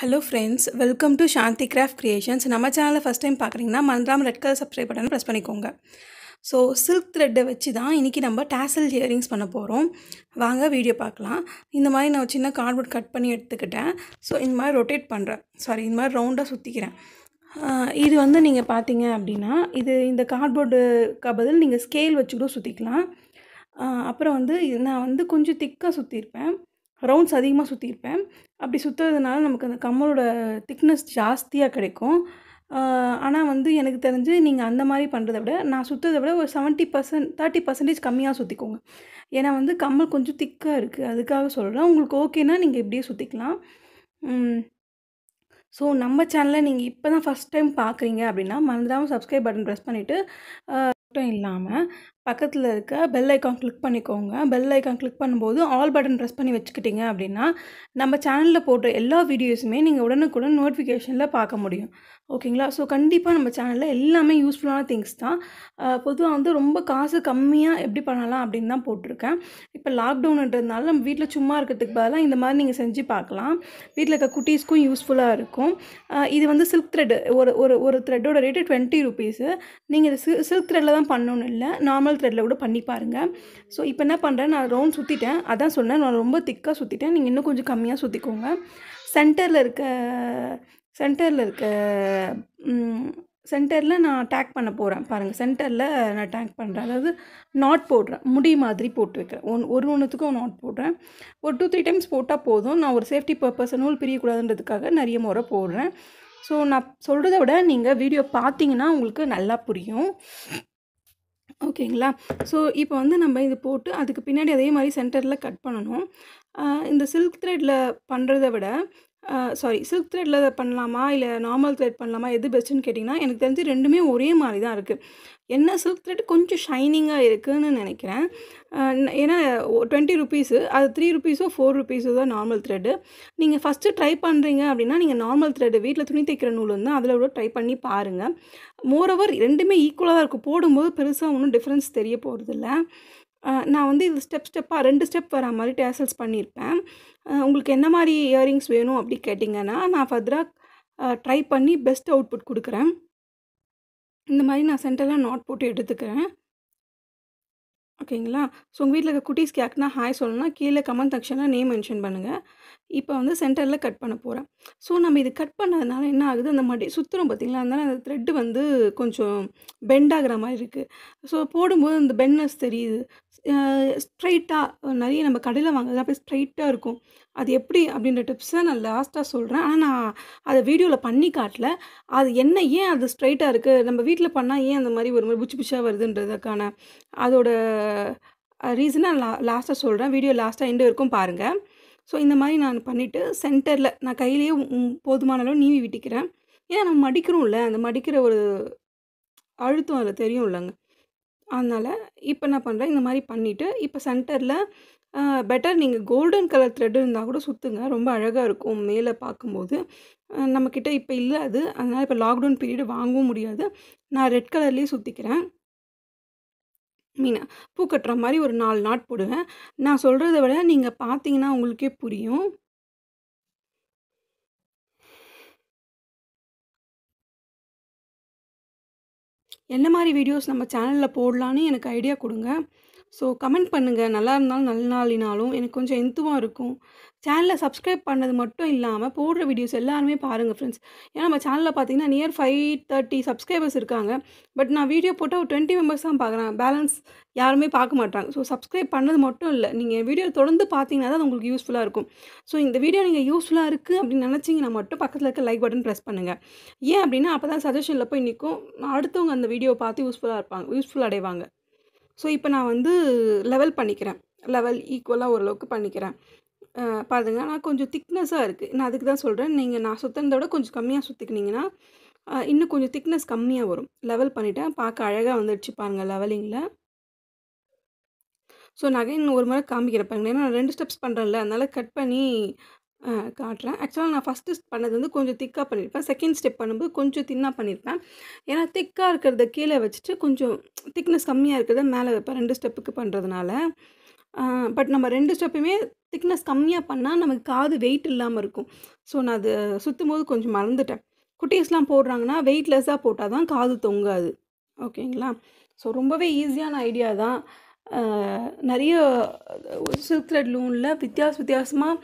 hello friends welcome to Shanthi craft creations நம்ம சேனலில் first time பார்க்குறீங்கன்னா மறந்துடாம red colour subscribe button press பண்ணிக்கோங்க ஸோ சில்க் த்ரெட்டை வச்சு தான் இன்றைக்கி நம்ம டேசல் இயரிங்ஸ் பண்ண போகிறோம் வாங்க வீடியோ பார்க்கலாம் இந்த மாதிரி நான் சின்ன கார்ட்போர்ட் கட் பண்ணி எடுத்துக்கிட்டேன் ஸோ இந்த மாதிரி ரொட்டேட் பண்ணுறேன் சாரி இந்த மாதிரி ரவுண்டாக சுற்றிக்கிறேன் இது வந்து நீங்கள் பார்த்தீங்க அப்படின்னா இது இந்த கார்ட்போர்டுக்கு பதில் நீங்கள் ஸ்கேல் வச்சு கூட சுற்றிக்கலாம் அப்புறம் வந்து நான் வந்து கொஞ்சம் திக்காக சுற்றிருப்பேன் ரவுண்ட்ஸ் அதிகமாக சுற்றிருப்பேன் அப்படி சுற்றுறதுனால நமக்கு அந்த கம்மலோட திக்னஸ் ஜாஸ்தியாக கிடைக்கும் ஆனால் வந்து எனக்கு தெரிஞ்சு நீங்கள் அந்த மாதிரி பண்ணுறத விட நான் சுற்றுறதை விட ஒரு செவன்ட்டி பர்சன்ட் தேர்ட்டி பர்சன்டேஜ் கம்மியாக சுற்றிக்கோங்க ஏன்னா வந்து கம்மல் கொஞ்சம் திக்காக இருக்குது அதுக்காக சொல்கிறேன் உங்களுக்கு ஓகேன்னா நீங்கள் இப்படியே சுற்றிக்கலாம் ஸோ நம்ம சேனலை நீங்கள் இப்போ தான் ஃபஸ்ட் டைம் பார்க்குறீங்க அப்படின்னா மறந்துடாமல் சப்ஸ்கிரைப் பட்டன் ப்ரெஸ் பண்ணிவிட்டு மட்டும் இல்லாமல் பக்கத்தில் இருக்க பெல் ஐக்கான் கிளிக் பண்ணிக்கோங்க பெல் ஐக்கான் கிளிக் பண்ணும்போது ஆல் பட்டன் ப்ரெஸ் பண்ணி வச்சுக்கிட்டிங்க அப்படின்னா நம்ம சேனலில் போடுற எல்லா வீடியோஸுமே நீங்கள் உடனுக்குடன் நோட்டிஃபிகேஷனில் பார்க்க முடியும் ஓகேங்களா ஸோ கண்டிப்பாக நம்ம சேனலில் எல்லாமே யூஸ்ஃபுல்லான திங்ஸ் தான் பொதுவாக வந்து ரொம்ப காசு கம்மியாக எப்படி பண்ணலாம் அப்படின்னு தான் போட்டிருக்கேன் இப்போ லாக்டவுன்ன்றதுனால நம்ம வீட்டில் சும்மா இருக்கிறதுக்கு பதிலாக இந்த மாதிரி நீங்கள் செஞ்சு பார்க்கலாம் வீட்டில் இருக்க குட்டீஸ்க்கும் யூஸ்ஃபுல்லாக இருக்கும் இது வந்து சில்க் த்ரெட்டு ஒரு ஒரு ஒரு த்ரெட்டோட ரேட்டு டுவெண்ட்டி ருபீஸு நீங்கள் இது சில் சில்க் த்ரெட்டில் தான் பண்ணணுன்னு இல்லை நார்மல் த்ரெட்டில் கூட பண்ணி பாருங்கள் ஸோ இப்போ என்ன பண்ணுறேன் நான் ரவுண்ட் சுற்றிட்டேன் அதான் சொன்னேன் நான் ரொம்ப திக்காக சுற்றிட்டேன் நீங்கள் இன்னும் கொஞ்சம் கம்மியாக சுற்றிக்கோங்க சென்டரில் இருக்க சென்டரில் இருக்க சென்டரில் நான் டேக் பண்ண போகிறேன் பாருங்கள் சென்டரில் நான் டேக் பண்ணுறேன் அதாவது நாட் போடுறேன் முடி மாதிரி போட்டு வைக்கிறேன் ஒன் ஒரு ஒன்றுத்துக்கும் நாட் போடுறேன் ஒரு டூ த்ரீ டைம்ஸ் போட்டால் போதும் நான் ஒரு சேஃப்டி பர்பஸ் நூல் பிரியக்கூடாதுன்றதுக்காக நிறைய முறை போடுறேன் ஸோ நான் சொல்கிறத விட நீங்கள் வீடியோ பார்த்தீங்கன்னா உங்களுக்கு நல்லா புரியும் ஓகேங்களா ஸோ இப்போ வந்து நம்ம இது போட்டு அதுக்கு பின்னாடி அதே மாதிரி சென்டரில் கட் பண்ணணும் இந்த சில்க் த்ரெட்டில் பண்ணுறத விட சாரி சில்க் த்ரெட்டில் பண்ணலாமா இல்லை நார்மல் த்ரெட் பண்ணலாமா எது பெஸ்ட்டுன்னு கேட்டிங்கன்னா எனக்கு தெரிஞ்சு ரெண்டுமே ஒரே மாதிரி தான் இருக்குது என்ன சில்க் த்ரெட் கொஞ்சம் ஷைனிங்காக இருக்குதுன்னு நினைக்கிறேன் ஏன்னா டுவெண்ட்டி ருபீஸு அது த்ரீ ருபீஸோ ஃபோர் ருபீஸோ தான் நார்மல் த்ரெட்டு நீங்கள் ஃபஸ்ட்டு ட்ரை பண்ணுறீங்க அப்படின்னா நீங்கள் நார்மல் த்ரெட்டு வீட்டில் துணி தைக்கிற நூல் வந்து அதில் கூட ட்ரை பண்ணி பாருங்கள் மோரோவர் ரெண்டுமே ஈக்குவலாக தான் இருக்கும் போடும்போது பெருசாக ஒன்றும் டிஃப்ரென்ஸ் தெரிய போகிறது இல்லை நான் வந்து இது ஸ்டெப் ஸ்டெப்பாக ரெண்டு ஸ்டெப் வரா மாதிரி டேசல்ஸ் பண்ணியிருப்பேன் உங்களுக்கு என்ன மாதிரி இயரிங்ஸ் வேணும் அப்படி கேட்டிங்கன்னா நான் ஃபர்தராக ட்ரை பண்ணி பெஸ்ட் அவுட்புட் கொடுக்குறேன் இந்த மாதிரி நான் சென்டரில் நாட் போட்டு எடுத்துக்கிறேன் ஓகேங்களா ஸோ உங்கள் வீட்டில் இருக்க குட்டீஸ் கேக்னா ஹாய் சொல்லணும்னா கீழே கமெண்ட் செக்ஷனில் நேம் மென்ஷன் பண்ணுங்கள் இப்போ வந்து சென்டரில் கட் பண்ண போகிறேன் ஸோ நம்ம இது கட் பண்ணதுனால என்ன ஆகுது அந்த மடி சுற்றுறோம் பார்த்தீங்களா அதனால் அந்த த்ரெட்டு வந்து கொஞ்சம் பெண்ட் ஆகிற மாதிரி இருக்குது ஸோ போடும்போது அந்த பென்னஸ் தெரியுது ஸ்ட்ரைட்டாக நிறைய நம்ம கடையில் வாங்குறது அப்படி ஸ்ட்ரைட்டாக இருக்கும் அது எப்படி அப்படின்ற டிப்ஸை நான் லாஸ்ட்டாக சொல்கிறேன் ஆனால் நான் அதை வீடியோவில் பண்ணி காட்டல அது என்ன ஏன் அது ஸ்ட்ரைட்டாக இருக்குது நம்ம வீட்டில் பண்ணால் ஏன் அந்த மாதிரி ஒரு மாதிரி புச்சு புச்சாக வருதுன்றதுக்கான அதோட ரீசனாக லா லாஸ்ட்டாக சொல்கிறேன் வீடியோ லாஸ்ட்டாக எண்டு வரைக்கும் பாருங்கள் ஸோ இந்த மாதிரி நான் பண்ணிவிட்டு சென்டரில் நான் கையிலேயே போதுமான அளவு நீவி விட்டிக்கிறேன் ஏன்னா நம்ம மடிக்கிறோம்ல அந்த மடிக்கிற ஒரு அழுத்தம் அதில் தெரியும் இல்லைங்க அதனால் இப்போ என்ன பண்ணுறேன் இந்த மாதிரி பண்ணிவிட்டு இப்போ சென்டரில் பெட்டர் நீங்கள் கோல்டன் கலர் த்ரெட் இருந்தால் கூட சுற்றுங்க ரொம்ப அழகாக இருக்கும் மேலே பார்க்கும்போது நம்மக்கிட்ட இப்போ இல்லை அது அதனால் இப்போ லாக்டவுன் பீரியடு வாங்கவும் முடியாது நான் ரெட் கலர்லேயே சுற்றிக்கிறேன் மீன் பூ கட்டுற மாதிரி ஒரு நாலு நாட் போடுவேன் நான் சொல்கிறத விட நீங்கள் பார்த்தீங்கன்னா உங்களுக்கே புரியும் என்ன மாதிரி வீடியோஸ் நம்ம சேனலில் போடலான்னு எனக்கு ஐடியா கொடுங்க ஸோ கமெண்ட் பண்ணுங்கள் நல்லா இருந்தாலும் நல்ல நாளினாலும் எனக்கு கொஞ்சம் எந்துவாக இருக்கும் சேனலை சப்ஸ்கிரைப் பண்ணது மட்டும் இல்லாமல் போடுற வீடியோஸ் எல்லாருமே பாருங்கள் ஃப்ரெண்ட்ஸ் ஏன்னா நம்ம சேனலில் பார்த்தீங்கன்னா நியர் ஃபைவ் தேர்ட்டி சப்ஸ்கிரைபர்ஸ் இருக்காங்க பட் நான் வீடியோ போட்டால் ஒரு டுவெண்ட்டி மெம்பர்ஸ் தான் பார்க்குறேன் பேலன்ஸ் யாருமே பார்க்க மாட்டாங்க ஸோ சப்ஸ்கிரைப் பண்ணது மட்டும் இல்லை நீங்கள் வீடியோ தொடர்ந்து பார்த்தீங்கன்னா தான் உங்களுக்கு யூஸ்ஃபுல்லாக இருக்கும் ஸோ இந்த வீடியோ நீங்கள் யூஸ்ஃபுல்லாக இருக்குது அப்படின்னு நினச்சிங்கன்னா மட்டும் பக்கத்தில் இருக்க லைக் பட்டன் ப்ரெஸ் பண்ணுங்கள் ஏன் அப்படின்னா அப்போ தான் சஜஷனில் போய் நிற்கும் அடுத்தவங்க அந்த வீடியோ பார்த்து யூஸ்ஃபுல்லாக இருப்பாங்க யூஸ்ஃபுல் அடைவாங்க ஸோ இப்போ நான் வந்து லெவல் பண்ணிக்கிறேன் லெவல் ஈக்குவலாக ஓரளவுக்கு பண்ணிக்கிறேன் பாருங்க நான் கொஞ்சம் திக்னஸ்ஸாக இருக்குது நான் அதுக்கு தான் சொல்கிறேன் நீங்கள் நான் விட கொஞ்சம் கம்மியாக சுற்றிக்கினீங்கன்னா இன்னும் கொஞ்சம் திக்னஸ் கம்மியாக வரும் லெவல் பண்ணிவிட்டேன் பார்க்க அழகாக வந்துடுச்சு பாருங்கள் லெவலிங்கில் ஸோ நகை இன்னும் ஒரு முறை காமிக்கிறேன் பாருங்கள் ஏன்னா நான் ரெண்டு ஸ்டெப்ஸ் பண்ணுறேன்ல அதனால் கட் பண்ணி காட்டுறேன் ஆக்சுவலாக நான் ஃபஸ்ட்டு பண்ணது வந்து கொஞ்சம் திக்காக பண்ணியிருப்பேன் செகண்ட் ஸ்டெப் பண்ணும்போது கொஞ்சம் தின்னாக பண்ணியிருப்பேன் ஏன்னா திக்காக இருக்கிறத கீழே வச்சுட்டு கொஞ்சம் திக்னஸ் கம்மியாக இருக்கிறத மேலே வைப்பேன் ரெண்டு ஸ்டெப்புக்கு பண்ணுறதுனால பட் நம்ம ரெண்டு ஸ்டெப்புமே திக்னஸ் கம்மியாக பண்ணால் நமக்கு காது வெயிட் இல்லாமல் இருக்கும் ஸோ நான் அது சுற்றும் போது கொஞ்சம் மறந்துட்டேன் குட்டீஸ்லாம் போடுறாங்கன்னா வெயிட்லெஸ்ஸாக போட்டால் தான் காது தொங்காது ஓகேங்களா ஸோ ரொம்பவே ஈஸியான ஐடியா தான் நிறைய சில்க் த்ரெட் லூனில் வித்தியாச வித்தியாசமாக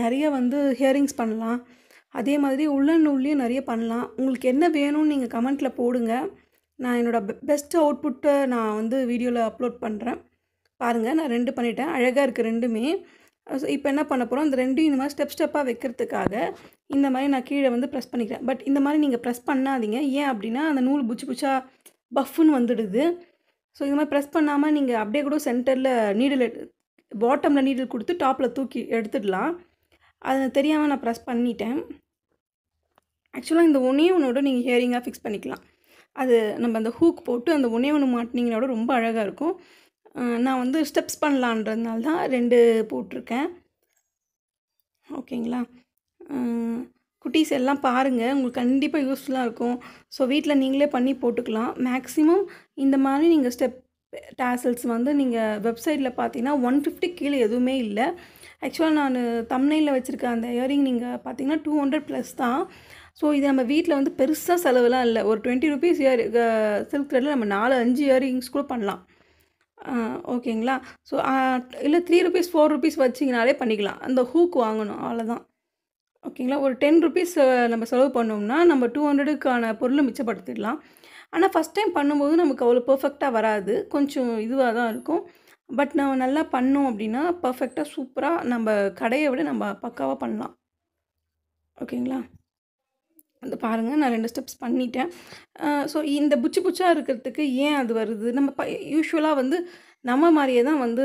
நிறைய வந்து ஹியரிங்ஸ் பண்ணலாம் அதே மாதிரி உள்ள உள்ளேயும் நிறைய பண்ணலாம் உங்களுக்கு என்ன வேணும்னு நீங்கள் கமெண்ட்டில் போடுங்க நான் என்னோடய பெஸ்ட் அவுட்புட்டை நான் வந்து வீடியோவில் அப்லோட் பண்ணுறேன் பாருங்கள் நான் ரெண்டு பண்ணிட்டேன் அழகாக இருக்குது ரெண்டுமே இப்போ என்ன பண்ண போகிறோம் இந்த ரெண்டையும் இந்த மாதிரி ஸ்டெப் ஸ்டெப்பாக வைக்கிறதுக்காக இந்த மாதிரி நான் கீழே வந்து ப்ரெஸ் பண்ணிக்கிறேன் பட் இந்த மாதிரி நீங்கள் ப்ரெஸ் பண்ணாதீங்க ஏன் அப்படின்னா அந்த நூல் புச்சு புச்சா பஃப்னு வந்துடுது ஸோ இந்த மாதிரி ப்ரெஸ் பண்ணாமல் நீங்கள் அப்படியே கூட சென்டரில் நீடில் பாட்டமில் நீடில் கொடுத்து டாப்பில் தூக்கி எடுத்துடலாம் அதை தெரியாமல் நான் ப்ரெஸ் பண்ணிட்டேன் ஆக்சுவலாக இந்த ஒன்றே ஒன்றோட நீங்கள் ஹியரிங்காக ஃபிக்ஸ் பண்ணிக்கலாம் அது நம்ம அந்த ஹூக் போட்டு அந்த ஒன்றே ஒன்று மாட்டினீங்களோட ரொம்ப அழகாக இருக்கும் நான் வந்து ஸ்டெப்ஸ் பண்ணலான்றதுனால தான் ரெண்டு போட்டிருக்கேன் ஓகேங்களா குட்டீஸ் எல்லாம் பாருங்கள் உங்களுக்கு கண்டிப்பாக யூஸ்ஃபுல்லாக இருக்கும் ஸோ வீட்டில் நீங்களே பண்ணி போட்டுக்கலாம் மேக்ஸிமம் இந்த மாதிரி நீங்கள் ஸ்டெப் டேசல்ஸ் வந்து நீங்கள் வெப்சைட்டில் பார்த்தீங்கன்னா ஒன் ஃபிஃப்டி கீழே எதுவுமே இல்லை ஆக்சுவலாக நான் தம்னையில் வச்சுருக்க அந்த இயரிங் நீங்கள் பார்த்தீங்கன்னா டூ ஹண்ட்ரட் ப்ளஸ் தான் ஸோ இது நம்ம வீட்டில் வந்து பெருசாக செலவுலாம் இல்லை ஒரு டுவெண்ட்டி ருபீஸ் இயர் சில்க் த்ரெட்டில் நம்ம நாலு அஞ்சு இயரிங்ஸ் கூட பண்ணலாம் ஓகேங்களா ஸோ இல்லை த்ரீ ருபீஸ் ஃபோர் ருபீஸ் வச்சிங்கனாலே பண்ணிக்கலாம் அந்த ஹூக் வாங்கணும் அவ்வளோதான் ஓகேங்களா ஒரு டென் ருபீஸ் நம்ம செலவு பண்ணோம்னா நம்ம டூ ஹண்ட்ரடுக்கான பொருளை மிச்சப்படுத்திடலாம் ஆனால் ஃபஸ்ட் டைம் பண்ணும்போது நமக்கு அவ்வளோ பர்ஃபெக்டாக வராது கொஞ்சம் இதுவாக தான் இருக்கும் பட் நம்ம நல்லா பண்ணோம் அப்படின்னா பர்ஃபெக்டாக சூப்பராக நம்ம கடையை விட நம்ம பக்காவாக பண்ணலாம் ஓகேங்களா அந்த பாருங்கள் நான் ரெண்டு ஸ்டெப்ஸ் பண்ணிட்டேன் ஸோ இந்த புச்சு புச்சாக இருக்கிறதுக்கு ஏன் அது வருது நம்ம ப யூஸ்வலாக வந்து நம்ம மாதிரியே தான் வந்து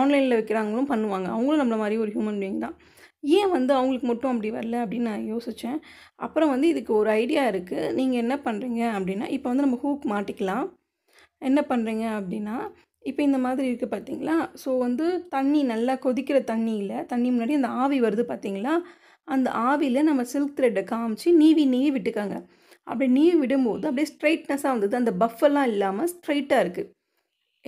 ஆன்லைனில் வைக்கிறாங்களும் பண்ணுவாங்க அவங்களும் நம்மளை மாதிரி ஒரு ஹியூமன் பீயிங் தான் ஏன் வந்து அவங்களுக்கு மட்டும் அப்படி வரல அப்படின்னு நான் யோசித்தேன் அப்புறம் வந்து இதுக்கு ஒரு ஐடியா இருக்குது நீங்கள் என்ன பண்ணுறீங்க அப்படின்னா இப்போ வந்து நம்ம ஹூக் மாட்டிக்கலாம் என்ன பண்ணுறீங்க அப்படின்னா இப்போ இந்த மாதிரி இருக்குது பார்த்தீங்களா ஸோ வந்து தண்ணி நல்லா கொதிக்கிற தண்ணியில் தண்ணி முன்னாடி அந்த ஆவி வருது பார்த்தீங்களா அந்த ஆவியில் நம்ம சில்க் த்ரெட்டை காமிச்சு நீவி நீவி விட்டுக்காங்க அப்படி நீவி விடும்போது அப்படியே ஸ்ட்ரைட்னஸாக வந்தது அந்த பஃபெல்லாம் இல்லாமல் ஸ்ட்ரைட்டாக இருக்குது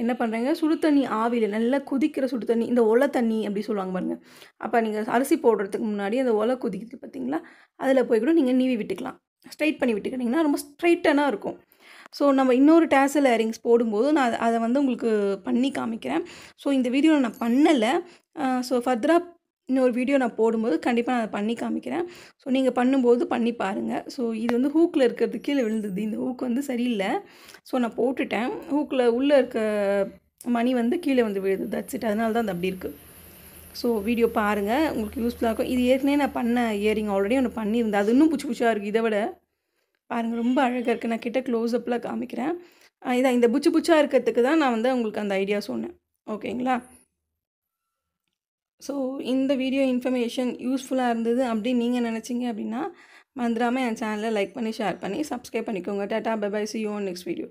என்ன பண்ணுறாங்க சுடு தண்ணி ஆவியில் நல்லா கொதிக்கிற சுடு தண்ணி இந்த ஒலை தண்ணி அப்படி சொல்லுவாங்க பாருங்கள் அப்போ நீங்கள் அரிசி போடுறதுக்கு முன்னாடி அந்த ஒலை கொதிக்கிறது பார்த்தீங்களா அதில் போய் கூட நீங்கள் நீவி விட்டுக்கலாம் ஸ்ட்ரைட் பண்ணி விட்டுக்கிட்டிங்கன்னா ரொம்ப ஸ்ட்ரைட்டனாக இருக்கும் ஸோ நம்ம இன்னொரு டேசல் ஏரிங்ஸ் போடும்போது நான் அதை வந்து உங்களுக்கு பண்ணி காமிக்கிறேன் ஸோ இந்த வீடியோவில் நான் பண்ணலை ஸோ ஃபர்தராக இன்னொரு வீடியோ நான் போடும்போது கண்டிப்பாக நான் அதை பண்ணி காமிக்கிறேன் ஸோ நீங்கள் பண்ணும்போது பண்ணி பாருங்கள் ஸோ இது வந்து ஹூக்கில் இருக்கிறது கீழே விழுந்தது இந்த ஹூக் வந்து சரியில்லை ஸோ நான் போட்டுட்டேன் ஹூக்கில் உள்ளே இருக்க மணி வந்து கீழே வந்து விழுது தட்ஸ் இட் அதனால தான் அது அப்படி இருக்குது ஸோ வீடியோ பாருங்கள் உங்களுக்கு யூஸ்ஃபுல்லாக இருக்கும் இது ஏற்கனவே நான் பண்ண இயரிங் ஆல்ரெடி ஒன்று பண்ணியிருந்தேன் அது இன்னும் புச்சு புச்சாக இருக்குது இதை விட பாருங்கள் ரொம்ப அழகாக இருக்குது நான் கிட்ட க்ளோஸ்அப்பில் காமிக்கிறேன் இதான் இந்த புச்சு புச்சாக இருக்கிறதுக்கு தான் நான் வந்து உங்களுக்கு அந்த ஐடியா சொன்னேன் ஓகேங்களா ஸோ இந்த வீடியோ இன்ஃபர்மேஷன் யூஸ்ஃபுல்லாக இருந்தது அப்படின்னு நீங்கள் நினச்சிங்க அப்படின்னா மந்திராமல் என் சேனலை லைக் பண்ணி ஷேர் பண்ணி சப்ஸ்கிரைப் பண்ணிக்கோங்க tata bye see you next video